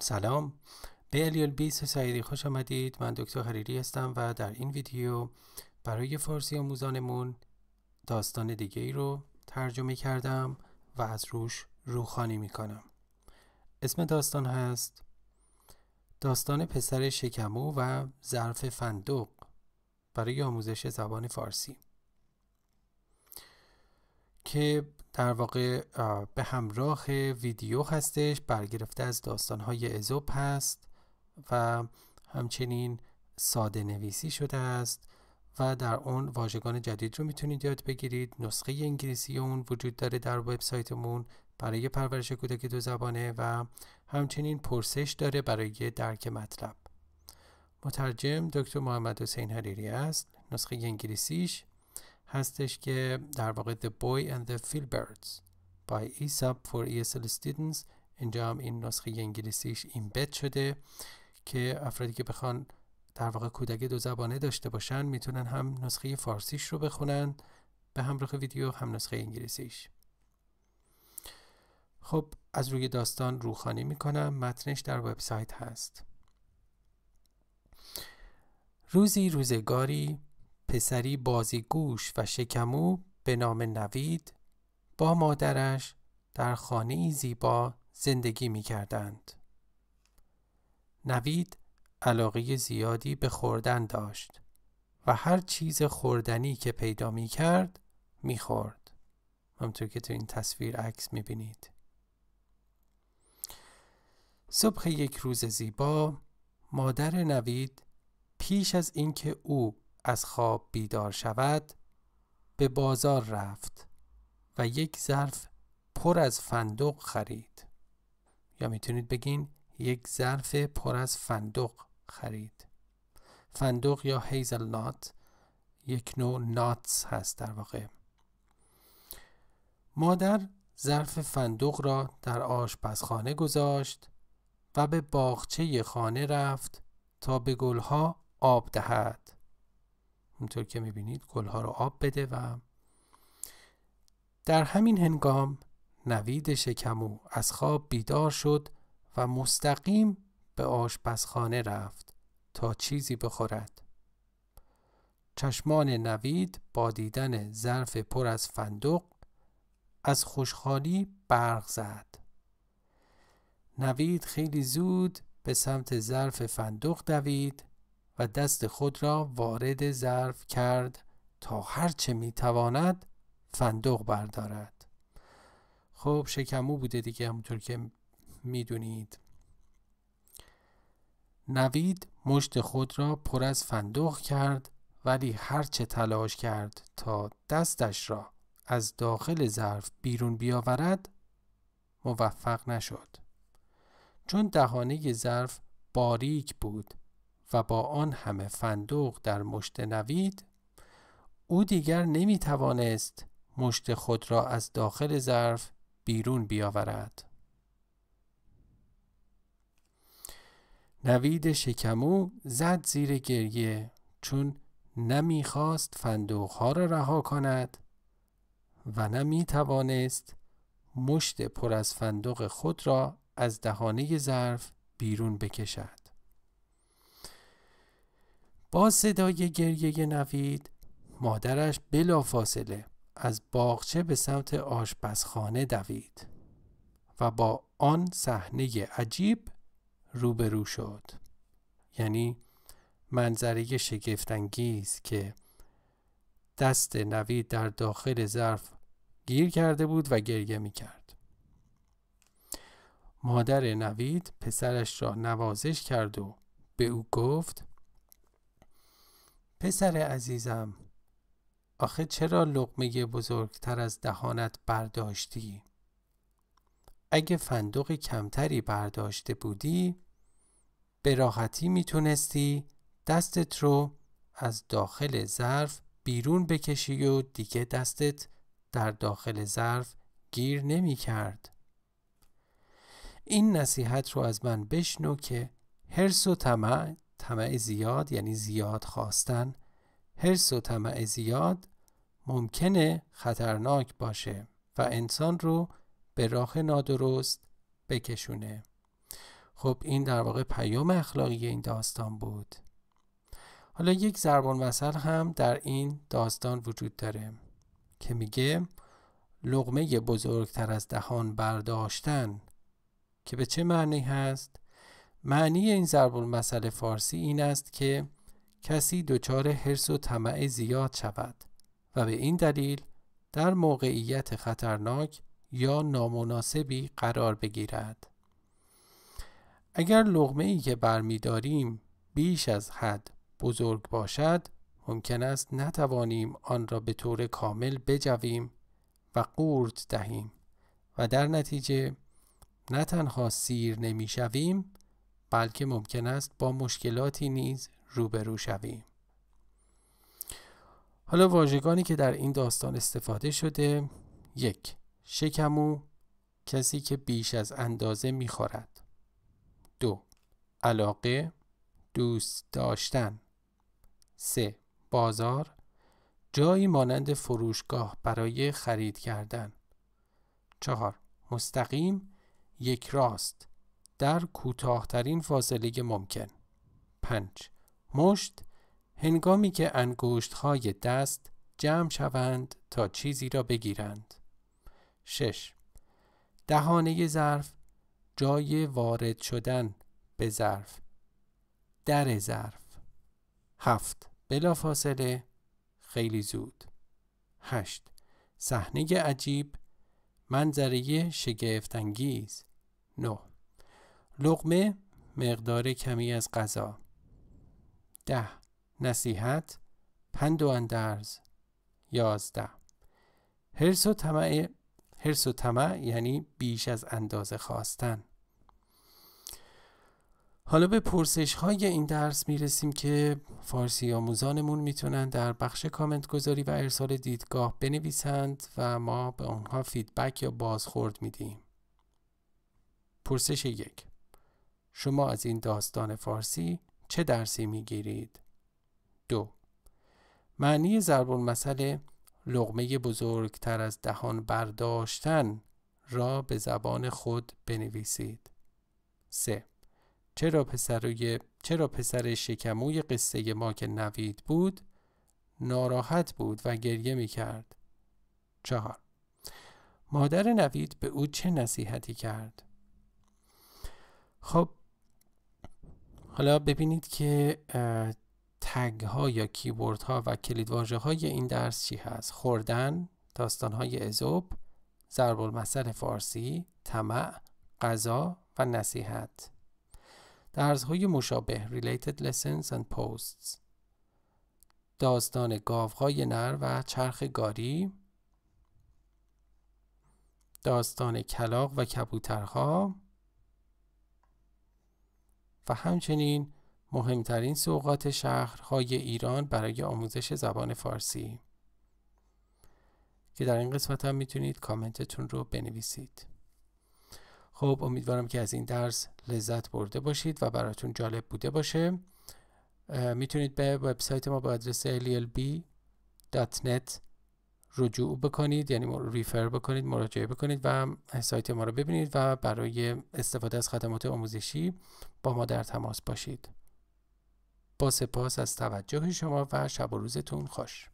سلام به الیال بی سعیدی خوش آمدید من دکتر حریری هستم و در این ویدیو برای فارسی آموزانمون داستان دیگه ای رو ترجمه کردم و از روش روخانی میکنم اسم داستان هست داستان پسر شکمو و ظرف فندق برای آموزش زبان فارسی که در واقع به همراه ویدیو هستش برگرفته از داستانهای ازوب هست و همچنین ساده نویسی شده است و در اون واژگان جدید رو میتونید یاد بگیرید نسخه انگلیسی اون وجود داره در وبسایتمون برای پرورش کودک دو زبانه و همچنین پرسش داره برای درک مطلب مترجم دکتر محمد حسین حریری است نسخه انگلیسیش هستش که در واقع The Boy and the Filberts by ESAP for ESL Students اینجا هم این نسخه انگلیسیش بد شده که افرادی که بخوان در واقع کودک دو زبانه داشته باشن میتونن هم نسخه فارسیش رو بخونن به همراه ویدیو هم نسخه انگلیسیش خب از روی داستان روخانی میکنم متنش در وبسایت هست روزی روزگاری پسری بازیگوش و شکمو به نام نوید با مادرش در خانه زیبا زندگی می کردند. نوید علاقه زیادی به خوردن داشت و هر چیز خوردنی که پیدا می کرد می خورد. همطور که تو این تصویر عکس می بینید. صبح یک روز زیبا مادر نوید پیش از اینکه او از خواب بیدار شود به بازار رفت و یک ظرف پر از فندق خرید یا میتونید بگین یک ظرف پر از فندق خرید فندق یا هیزل نات یک نوع ناتس هست در واقع مادر ظرف فندق را در آشپزخانه گذاشت و به باغچه خانه رفت تا به گلها آب دهد اونطور که میبینید گلها رو آب بده و در همین هنگام نوید شکمو از خواب بیدار شد و مستقیم به آشپزخانه رفت تا چیزی بخورد چشمان نوید با دیدن ظرف پر از فندق از خوشحالی برق زد نوید خیلی زود به سمت ظرف فندق دوید و دست خود را وارد ظرف کرد تا هرچه می تواند فندق بردارد خب شکمو بوده دیگه همونطور که میدونید نوید مشت خود را پر از فندق کرد ولی هرچه تلاش کرد تا دستش را از داخل ظرف بیرون بیاورد موفق نشد چون دهانه ظرف باریک بود و با آن همه فندوق در مشت نوید او دیگر نمی توانست مشت خود را از داخل ظرف بیرون بیاورد نوید شکمو زد زیر گریه چون فندوق فندوقها را رها کند و نمی توانست مشت پر از فندوق خود را از دهانه ظرف بیرون بکشد. با صدای گریه نوید مادرش فاصله از باغچه به سمت آشپزخانه دوید و با آن صحنه عجیب روبرو شد یعنی منظره شگفتانگیز که دست نوید در داخل ظرف گیر کرده بود و گریه می کرد. مادر نوید پسرش را نوازش کرد و به او گفت پسر عزیزم آخه چرا لقمه بزرگتر از دهانت برداشتی؟ اگه فندق کمتری برداشته بودی به راحتی میتونستی دستت رو از داخل ظرف بیرون بکشی و دیگه دستت در داخل ظرف گیر نمی کرد. این نصیحت رو از من بشنو که هرس و طمع طمع زیاد یعنی زیاد خواستن حرس و طمع زیاد ممکنه خطرناک باشه و انسان رو به راه نادرست بکشونه خب این در واقع پیام اخلاقی این داستان بود حالا یک زربان وصل هم در این داستان وجود داره که میگه لغمه بزرگتر از دهان برداشتن که به چه معنی هست؟ معنی این ضرب المثل فارسی این است که کسی دچار حرس و طمع زیاد شود و به این دلیل در موقعیت خطرناک یا نامناسبی قرار بگیرد اگر لغمه ای که برمیداریم بیش از حد بزرگ باشد ممکن است نتوانیم آن را به طور کامل بجویم و قورت دهیم و در نتیجه نه تنها سیر نمیشویم بلکه ممکن است با مشکلاتی نیز روبرو شویم حالا واژگانی که در این داستان استفاده شده یک شکمو کسی که بیش از اندازه میخورد دو علاقه دوست داشتن سه بازار جایی مانند فروشگاه برای خرید کردن چهار مستقیم یک راست در کوتاهترین فاصله ممکن 5. مشت هنگامی که انگشت های دست جمع شوند تا چیزی را بگیرند 6. دهانه ظرف جای وارد شدن به ظرف در ظرف 7. فاصله خیلی زود 8. صحنه عجیب منظره شگفتانگیز 9 لغمه مقدار کمی از غذا ده نصیحت پند و اندرز یازده هرس و طمع هرس و طمع یعنی بیش از اندازه خواستن حالا به پرسش های این درس می رسیم که فارسی آموزانمون تونن در بخش کامنت گذاری و ارسال دیدگاه بنویسند و ما به آنها فیدبک یا بازخورد میدیم. پرسش یک شما از این داستان فارسی چه درسی می گیرید؟ دو معنی ضرب المثل لغمه بزرگتر از دهان برداشتن را به زبان خود بنویسید. 3. چرا پسر, چرا پسر شکموی قصه ما که نوید بود ناراحت بود و گریه می کرد؟ 4. مادر نوید به او چه نصیحتی کرد؟ خب حالا ببینید که تگ ها یا کیبورد ها و کلیدواژه های این درس چی هست خوردن داستان های ازوب ضرب المثل فارسی طمع غذا و نصیحت درس های مشابه related lessons and posts داستان گاوهای نر و چرخ گاری داستان کلاق و کبوترها و همچنین مهمترین سوقات شهرهای ایران برای آموزش زبان فارسی که در این قسمت هم میتونید کامنتتون رو بنویسید خب امیدوارم که از این درس لذت برده باشید و براتون جالب بوده باشه میتونید به وبسایت ما با آدرس llb.net رجوع بکنید یعنی ریفر بکنید مراجعه بکنید و سایت ما رو ببینید و برای استفاده از خدمات آموزشی با ما در تماس باشید با سپاس از توجه شما و شب و روزتون خوش